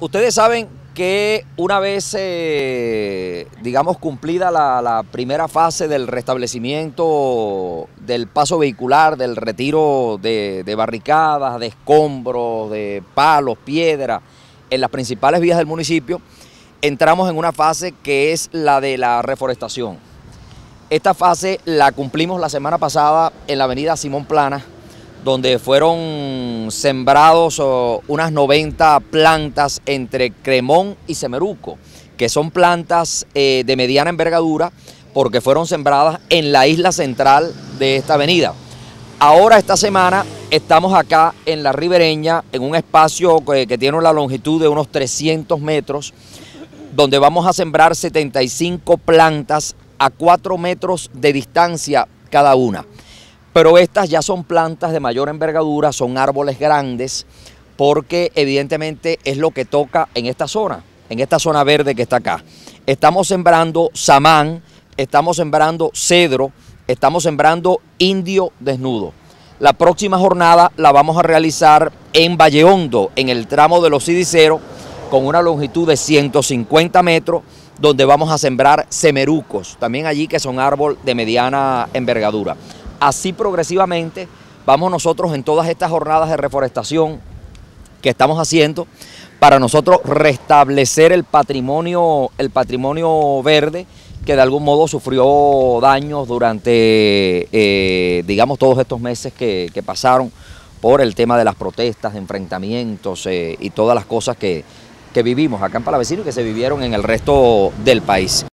Ustedes saben que una vez, eh, digamos, cumplida la, primera fase del restablecimiento del paso vehicular, del retiro de, de barricadas, de escombros, de palos, piedras, en las principales vías del municipio, entramos en una fase que es la de la reforestación. Esta fase la cumplimos la semana pasada en la avenida Simón Plana, donde fueron sembrados oh, unas 90 plantas entre Cremón y Semeruco, que son plantas eh, de mediana envergadura porque fueron sembradas en la isla central de esta avenida. Ahora esta semana estamos acá en la ribereña, en un espacio eh, que, tiene una longitud de unos 300 metros, donde vamos a sembrar 75 plantas a 4 metros de distancia cada una pero estas ya son plantas de mayor envergadura, son árboles grandes, porque evidentemente es lo que toca en esta zona, en esta zona verde que está acá. Estamos sembrando samán, estamos sembrando cedro, estamos sembrando indio desnudo. La próxima jornada la vamos a realizar en Vallehondo, en el tramo de los Cidiceros, con una longitud de 150 metros, donde vamos a sembrar semerucos, también allí que son árbol de mediana envergadura. Así progresivamente vamos nosotros en todas estas jornadas de reforestación que estamos haciendo para nosotros restablecer el patrimonio, el patrimonio verde que de algún modo sufrió daños durante, eh, digamos, todos estos meses que, pasaron por el tema de las protestas, enfrentamientos eh, y todas las cosas que, que vivimos acá en Palavecino y que se vivieron en el resto del país.